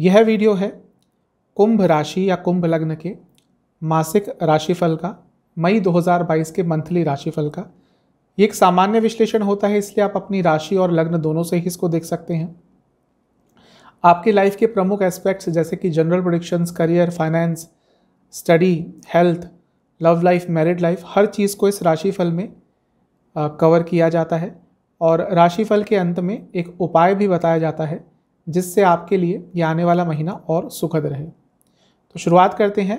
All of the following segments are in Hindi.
यह वीडियो है कुंभ राशि या कुंभ लग्न के मासिक राशिफल का मई 2022 के मंथली राशिफल का ये एक सामान्य विश्लेषण होता है इसलिए आप अपनी राशि और लग्न दोनों से ही इसको देख सकते हैं आपकी लाइफ के प्रमुख एस्पेक्ट्स जैसे कि general predictions career finance study health love life married life हर चीज़ को इस राशिफल में कवर किया जाता है और राशिफल के अंत में एक उपाय भी बताया जाता है जिससे आपके लिए ये आने वाला महीना और सुखद रहे तो शुरुआत करते हैं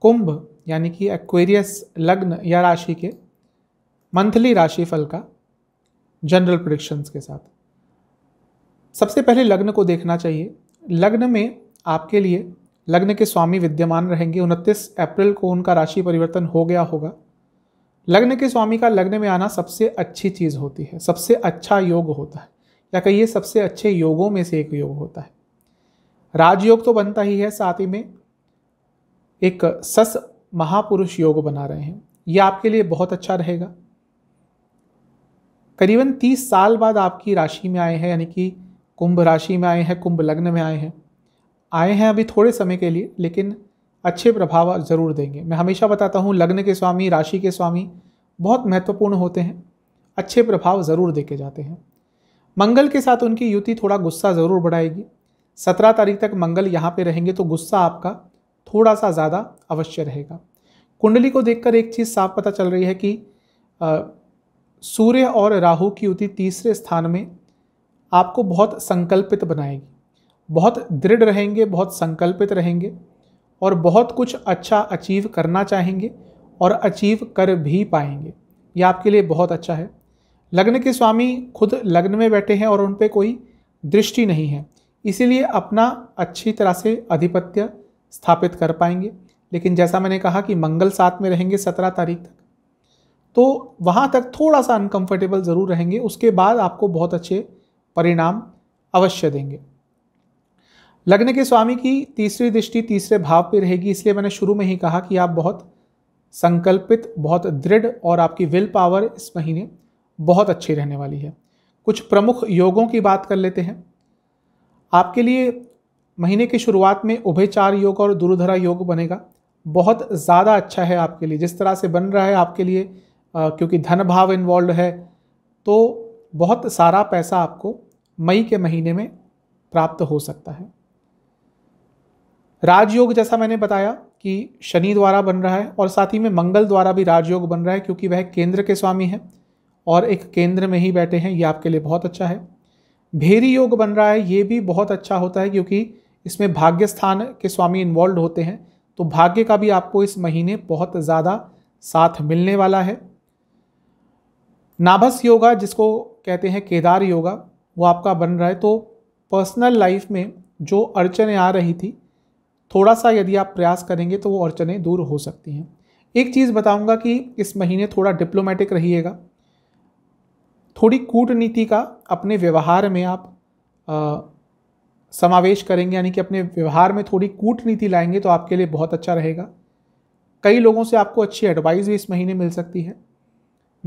कुंभ यानी कि एक्वेरियस लग्न या राशि के मंथली राशिफल का जनरल प्रोडिक्शंस के साथ सबसे पहले लग्न को देखना चाहिए लग्न में आपके लिए लग्न के स्वामी विद्यमान रहेंगे उनतीस अप्रैल को उनका राशि परिवर्तन हो गया होगा लग्न के स्वामी का लग्न में आना सबसे अच्छी चीज़ होती है सबसे अच्छा योग होता है या कहिए सबसे अच्छे योगों में से एक योग होता है राजयोग तो बनता ही है साथ ही में एक सस महापुरुष योग बना रहे हैं ये आपके लिए बहुत अच्छा रहेगा करीबन तीस साल बाद आपकी राशि में आए हैं यानी कि कुंभ राशि में आए हैं कुंभ लग्न में आए हैं आए हैं अभी थोड़े समय के लिए लेकिन अच्छे प्रभाव ज़रूर देंगे मैं हमेशा बताता हूँ लग्न के स्वामी राशि के स्वामी बहुत महत्वपूर्ण होते हैं अच्छे प्रभाव ज़रूर देके जाते हैं मंगल के साथ उनकी युति थोड़ा गुस्सा ज़रूर बढ़ाएगी सत्रह तारीख तक मंगल यहाँ पे रहेंगे तो गुस्सा आपका थोड़ा सा ज़्यादा अवश्य रहेगा कुंडली को देखकर एक चीज़ साफ पता चल रही है कि सूर्य और राहु की युति तीसरे स्थान में आपको बहुत संकल्पित बनाएगी बहुत दृढ़ रहेंगे बहुत संकल्पित रहेंगे और बहुत कुछ अच्छा अचीव करना चाहेंगे और अचीव कर भी पाएंगे ये आपके लिए बहुत अच्छा है लग्न के स्वामी खुद लग्न में बैठे हैं और उन पर कोई दृष्टि नहीं है इसीलिए अपना अच्छी तरह से आधिपत्य स्थापित कर पाएंगे लेकिन जैसा मैंने कहा कि मंगल साथ में रहेंगे सत्रह तारीख तक तो वहाँ तक थोड़ा सा अनकंफर्टेबल ज़रूर रहेंगे उसके बाद आपको बहुत अच्छे परिणाम अवश्य देंगे लग्न के स्वामी की तीसरी दृष्टि तीसरे भाव पर रहेगी इसलिए मैंने शुरू में ही कहा कि आप बहुत संकल्पित बहुत दृढ़ और आपकी विल पावर इस महीने बहुत अच्छी रहने वाली है कुछ प्रमुख योगों की बात कर लेते हैं आपके लिए महीने की शुरुआत में उभयचार योग और दुरुधरा योग बनेगा बहुत ज़्यादा अच्छा है आपके लिए जिस तरह से बन रहा है आपके लिए आ, क्योंकि धन भाव इन्वॉल्व है तो बहुत सारा पैसा आपको मई के महीने में प्राप्त हो सकता है राजयोग जैसा मैंने बताया कि शनि द्वारा बन रहा है और साथ ही में मंगल द्वारा भी राजयोग बन रहा है क्योंकि वह केंद्र के स्वामी हैं और एक केंद्र में ही बैठे हैं ये आपके लिए बहुत अच्छा है भेरी योग बन रहा है ये भी बहुत अच्छा होता है क्योंकि इसमें भाग्य स्थान के स्वामी इन्वॉल्व होते हैं तो भाग्य का भी आपको इस महीने बहुत ज़्यादा साथ मिलने वाला है नाभस योगा जिसको कहते हैं केदार योगा वो आपका बन रहा है तो पर्सनल लाइफ में जो अड़चने आ रही थी थोड़ा सा यदि आप प्रयास करेंगे तो वो अड़चने दूर हो सकती हैं एक चीज़ बताऊंगा कि इस महीने थोड़ा डिप्लोमेटिक रहिएगा थोड़ी कूटनीति का अपने व्यवहार में आप आ, समावेश करेंगे यानी कि अपने व्यवहार में थोड़ी कूटनीति लाएंगे तो आपके लिए बहुत अच्छा रहेगा कई लोगों से आपको अच्छी एडवाइस भी इस महीने मिल सकती है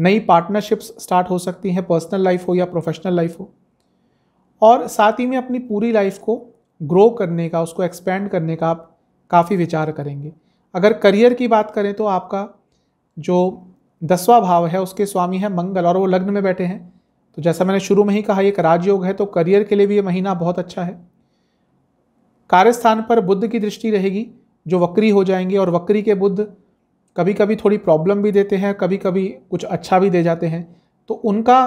नई पार्टनरशिप्स स्टार्ट हो सकती हैं पर्सनल लाइफ हो या प्रोफेशनल लाइफ हो और साथ ही में अपनी पूरी लाइफ को ग्रो करने का उसको एक्सपेंड करने का आप काफ़ी विचार करेंगे अगर करियर की बात करें तो आपका जो दसवा भाव है उसके स्वामी है मंगल और वो लग्न में बैठे हैं तो जैसा मैंने शुरू में ही कहा एक राजयोग है तो करियर के लिए भी ये महीना बहुत अच्छा है कार्यस्थान पर बुद्ध की दृष्टि रहेगी जो वक्री हो जाएंगे और वक्री के बुद्ध कभी कभी थोड़ी प्रॉब्लम भी देते हैं कभी कभी कुछ अच्छा भी दे जाते हैं तो उनका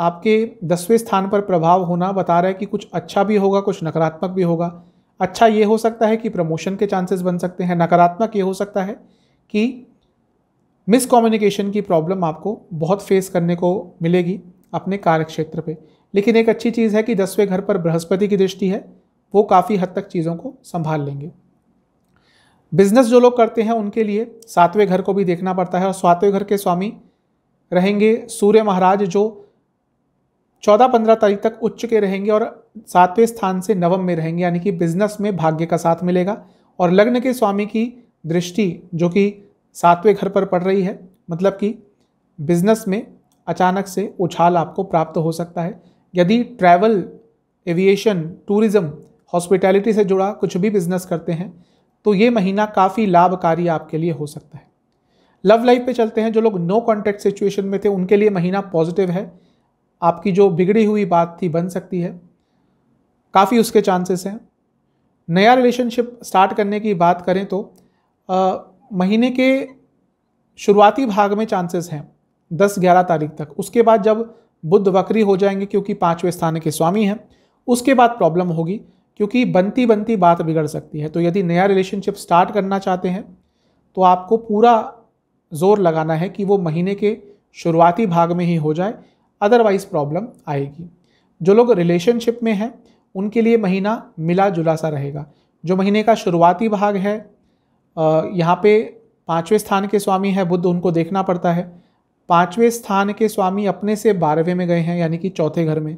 आपके दसवें स्थान पर प्रभाव होना बता रहा है कि कुछ अच्छा भी होगा कुछ नकारात्मक भी होगा अच्छा ये हो सकता है कि प्रमोशन के चांसेस बन सकते हैं नकारात्मक ये हो सकता है कि मिसकम्युनिकेशन की प्रॉब्लम आपको बहुत फेस करने को मिलेगी अपने कार्य क्षेत्र पे लेकिन एक अच्छी चीज़ है कि दसवें घर पर बृहस्पति की दृष्टि है वो काफ़ी हद तक चीज़ों को संभाल लेंगे बिजनेस जो लोग करते हैं उनके लिए सातवें घर को भी देखना पड़ता है और सातवें घर के स्वामी रहेंगे सूर्य महाराज जो चौदह पंद्रह तारीख तक उच्च के रहेंगे और सातवें स्थान से नवम में रहेंगे यानी कि बिजनेस में भाग्य का साथ मिलेगा और लग्न के स्वामी की दृष्टि जो कि सातवें घर पर पड़ रही है मतलब कि बिजनेस में अचानक से उछाल आपको प्राप्त हो सकता है यदि ट्रैवल एविएशन टूरिज़्म हॉस्पिटैलिटी से जुड़ा कुछ भी बिजनेस करते हैं तो ये महीना काफ़ी लाभकारी आपके लिए हो सकता है लव लाइफ पे चलते हैं जो लोग नो कॉन्टैक्ट सिचुएशन में थे उनके लिए महीना पॉजिटिव है आपकी जो बिगड़ी हुई बात थी बन सकती है काफ़ी उसके चांसेस हैं नया रिलेशनशिप स्टार्ट करने की बात करें तो आ, महीने के शुरुआती भाग में चांसेस हैं दस ग्यारह तारीख तक उसके बाद जब बुद्ध वक्री हो जाएंगे क्योंकि पाँचवें स्थान के स्वामी हैं उसके बाद प्रॉब्लम होगी क्योंकि बनती बनती बात बिगड़ सकती है तो यदि नया रिलेशनशिप स्टार्ट करना चाहते हैं तो आपको पूरा जोर लगाना है कि वो महीने के शुरुआती भाग में ही हो जाए अदरवाइज़ प्रॉब्लम आएगी जो लोग रिलेशनशिप में हैं उनके लिए महीना मिला जुला सा रहेगा जो महीने का शुरुआती भाग है यहाँ पे पाँचवें स्थान के स्वामी है बुद्ध उनको देखना पड़ता है पाँचवें स्थान के स्वामी अपने से बारहवें में गए हैं यानी कि चौथे घर में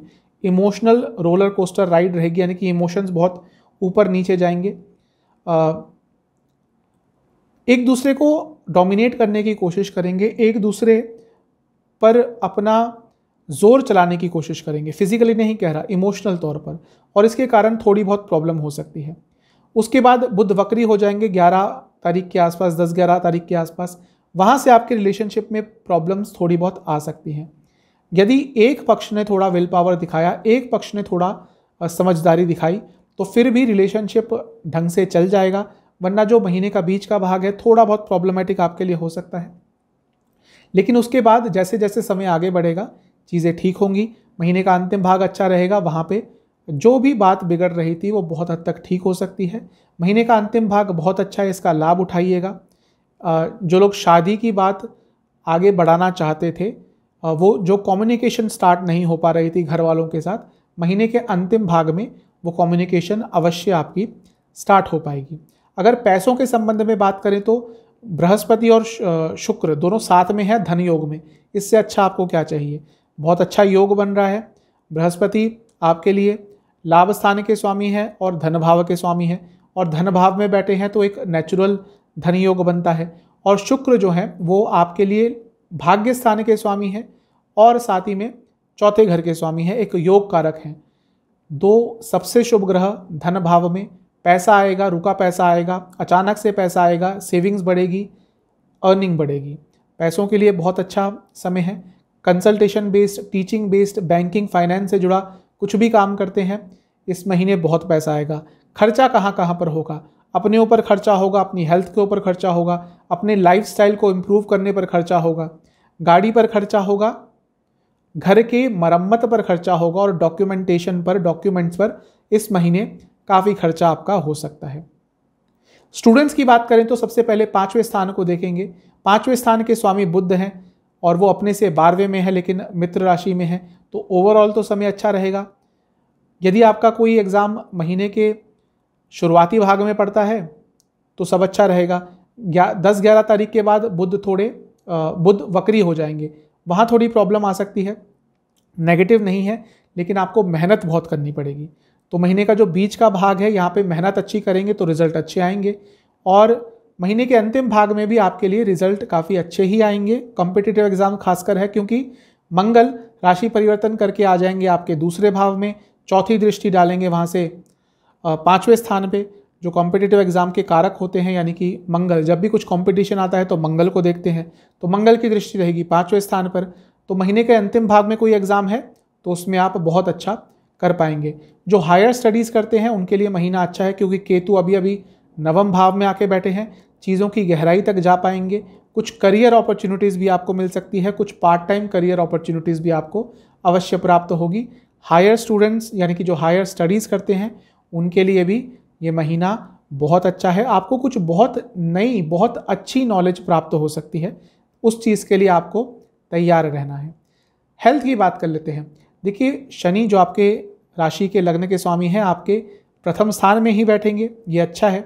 इमोशनल रोलर कोस्टर राइड रहेगी यानी कि इमोशंस बहुत ऊपर नीचे जाएंगे एक दूसरे को डोमिनेट करने की कोशिश करेंगे एक दूसरे पर अपना जोर चलाने की कोशिश करेंगे फिजिकली नहीं कह रहा इमोशनल तौर पर और इसके कारण थोड़ी बहुत प्रॉब्लम हो सकती है उसके बाद बुद्ध वक्री हो जाएंगे ग्यारह तारीख के आसपास दस ग्यारह तारीख के आसपास वहाँ से आपके रिलेशनशिप में प्रॉब्लम्स थोड़ी बहुत आ सकती हैं यदि एक पक्ष ने थोड़ा विल पावर दिखाया एक पक्ष ने थोड़ा समझदारी दिखाई तो फिर भी रिलेशनशिप ढंग से चल जाएगा वरना जो महीने का बीच का भाग है थोड़ा बहुत प्रॉब्लमेटिक आपके लिए हो सकता है लेकिन उसके बाद जैसे जैसे समय आगे बढ़ेगा चीज़ें ठीक होंगी महीने का अंतिम भाग अच्छा रहेगा वहाँ पर जो भी बात बिगड़ रही थी वो बहुत हद तक ठीक हो सकती है महीने का अंतिम भाग बहुत अच्छा है इसका लाभ उठाइएगा जो लोग शादी की बात आगे बढ़ाना चाहते थे वो जो कम्युनिकेशन स्टार्ट नहीं हो पा रही थी घर वालों के साथ महीने के अंतिम भाग में वो कम्युनिकेशन अवश्य आपकी स्टार्ट हो पाएगी अगर पैसों के संबंध में बात करें तो बृहस्पति और शुक्र दोनों साथ में है धन योग में इससे अच्छा आपको क्या चाहिए बहुत अच्छा योग बन रहा है बृहस्पति आपके लिए लाभ स्थान के स्वामी हैं और धन भाव के स्वामी हैं और धन भाव में बैठे हैं तो एक नेचुरल धन योग बनता है और शुक्र जो है वो आपके लिए भाग्य स्थान के स्वामी हैं और साथ ही में चौथे घर के स्वामी हैं एक योग कारक हैं दो सबसे शुभ ग्रह धन भाव में पैसा आएगा रुका पैसा आएगा अचानक से पैसा आएगा सेविंग्स बढ़ेगी अर्निंग बढ़ेगी पैसों के लिए बहुत अच्छा समय है consultation based teaching based banking finance से जुड़ा कुछ भी काम करते हैं इस महीने बहुत पैसा आएगा खर्चा कहाँ कहाँ पर होगा अपने ऊपर खर्चा होगा अपनी हेल्थ के ऊपर खर्चा होगा अपने लाइफ को इम्प्रूव करने पर खर्चा होगा गाड़ी पर खर्चा होगा घर के मरम्मत पर खर्चा होगा और डॉक्यूमेंटेशन पर डॉक्यूमेंट्स पर इस महीने काफ़ी खर्चा आपका हो सकता है स्टूडेंट्स की बात करें तो सबसे पहले पाँचवें स्थान को देखेंगे पाँचवें स्थान के स्वामी बुद्ध हैं और वो अपने से बारहवें में है लेकिन मित्र राशि में है तो ओवरऑल तो समय अच्छा रहेगा यदि आपका कोई एग्ज़ाम महीने के शुरुआती भाग में पड़ता है तो सब अच्छा रहेगा ग्या दस ग्यारह तारीख के बाद बुद्ध थोड़े बुद्ध वक्री हो जाएंगे वहाँ थोड़ी प्रॉब्लम आ सकती है नेगेटिव नहीं है लेकिन आपको मेहनत बहुत करनी पड़ेगी तो महीने का जो बीच का भाग है यहाँ पे मेहनत अच्छी करेंगे तो रिज़ल्ट अच्छे आएंगे और महीने के अंतिम भाग में भी आपके लिए रिज़ल्ट काफ़ी अच्छे ही आएंगे कॉम्पिटिटिव एग्ज़ाम खासकर है क्योंकि मंगल राशि परिवर्तन करके आ जाएंगे आपके दूसरे भाव में चौथी दृष्टि डालेंगे वहाँ से पाँचवें स्थान पर जो कॉम्पिटिटिव एग्जाम के कारक होते हैं यानी कि मंगल जब भी कुछ कॉम्पिटिशन आता है तो मंगल को देखते हैं तो मंगल की दृष्टि रहेगी पाँचवें स्थान पर तो महीने के अंतिम भाग में कोई एग्ज़ाम है तो उसमें आप बहुत अच्छा कर पाएंगे जो हायर स्टडीज़ करते हैं उनके लिए महीना अच्छा है क्योंकि केतु अभी अभी नवम भाव में आके बैठे हैं चीज़ों की गहराई तक जा पाएंगे कुछ करियर अपॉर्चुनिटीज़ भी आपको मिल सकती है कुछ पार्ट टाइम करियर अपॉर्चुनिटीज़ भी आपको अवश्य प्राप्त होगी हायर स्टूडेंट्स यानी कि जो हायर स्टडीज़ करते हैं उनके लिए भी ये महीना बहुत अच्छा है आपको कुछ बहुत नई बहुत अच्छी नॉलेज प्राप्त हो सकती है उस चीज़ के लिए आपको तैयार रहना है हेल्थ की बात कर लेते हैं देखिए शनि जो आपके राशि के लग्न के स्वामी हैं आपके प्रथम स्थान में ही बैठेंगे ये अच्छा है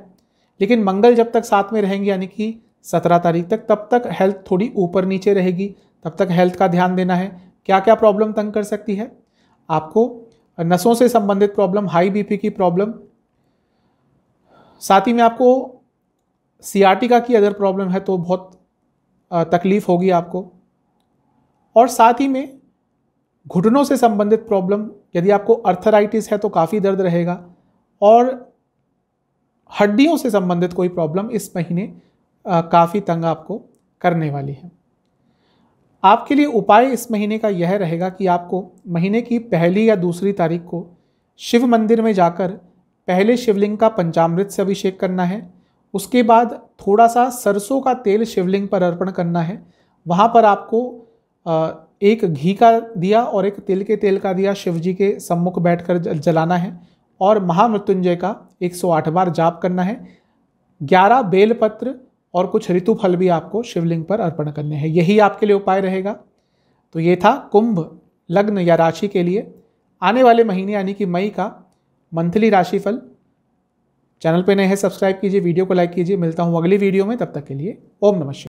लेकिन मंगल जब तक साथ में रहेंगे यानी कि सत्रह तारीख तक तब तक हेल्थ थोड़ी ऊपर नीचे रहेगी तब तक हेल्थ का ध्यान देना है क्या क्या प्रॉब्लम तंग कर सकती है आपको नसों से संबंधित प्रॉब्लम हाई बीपी की प्रॉब्लम साथ ही में आपको सीआरटी का की अगर प्रॉब्लम है तो बहुत तकलीफ़ होगी आपको और साथ ही में घुटनों से संबंधित प्रॉब्लम यदि आपको अर्थराइटिस है तो काफ़ी दर्द रहेगा और हड्डियों से संबंधित कोई प्रॉब्लम इस महीने काफ़ी तंग आपको करने वाली है आपके लिए उपाय इस महीने का यह रहेगा कि आपको महीने की पहली या दूसरी तारीख को शिव मंदिर में जाकर पहले शिवलिंग का पंचामृत से अभिषेक करना है उसके बाद थोड़ा सा सरसों का तेल शिवलिंग पर अर्पण करना है वहाँ पर आपको एक घी का दिया और एक तिल के तेल का दिया शिव जी के सम्मुख बैठ जलाना है और महामृत्युंजय का 108 बार जाप करना है 11 बेलपत्र और कुछ ऋतु फल भी आपको शिवलिंग पर अर्पण करने हैं यही आपके लिए उपाय रहेगा तो ये था कुंभ लग्न या राशि के लिए आने वाले महीने यानी कि मई का मंथली राशिफल चैनल पे नए हैं सब्सक्राइब कीजिए वीडियो को लाइक कीजिए मिलता हूँ अगली वीडियो में तब तक के लिए ओम नमस्कार